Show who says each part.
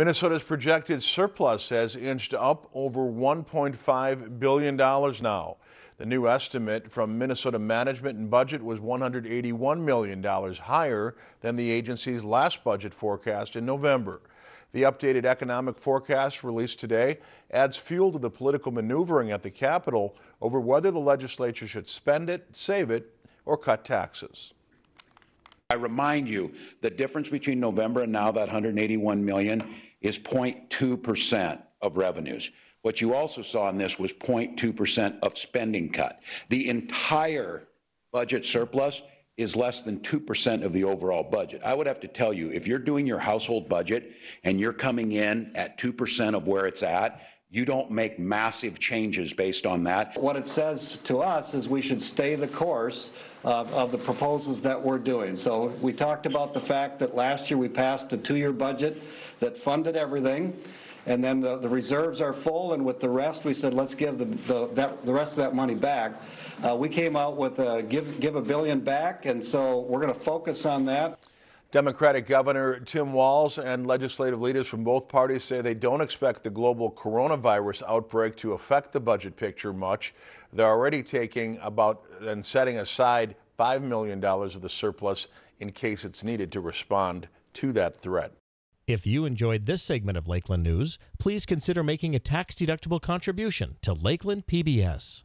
Speaker 1: Minnesota's projected surplus has inched up over $1.5 billion now. The new estimate from Minnesota Management and Budget was $181 million higher than the agency's last budget forecast in November. The updated economic forecast released today adds fuel to the political maneuvering at the
Speaker 2: Capitol over whether the legislature should spend it, save it, or cut taxes. I remind you the difference between November and now that 181 million is 0.2% of revenues. What you also saw in this was 0.2% of spending cut. The entire budget surplus is less than 2% of the overall budget. I would have to tell you, if you're doing your household budget and you're coming in at 2% of where it's at, you don't make massive changes based on
Speaker 3: that. What it says to us is we should stay the course of, of the proposals that we're doing. So we talked about the fact that last year we passed a two-year budget that funded everything. And then the, the, reserves are full, and with the rest, we said, let's give the, the, that, the rest of that money back. Uh, we came out with a give, give a billion back, and so we're going to focus on that. Democratic Governor Tim Walz and legislative leaders from
Speaker 1: both parties say they don't expect the global coronavirus outbreak to affect the budget picture much. They're already taking about and setting aside $5 million of the surplus in case it's needed to respond to that threat.
Speaker 3: If you enjoyed this segment of Lakeland News, please consider making a tax deductible contribution to Lakeland PBS.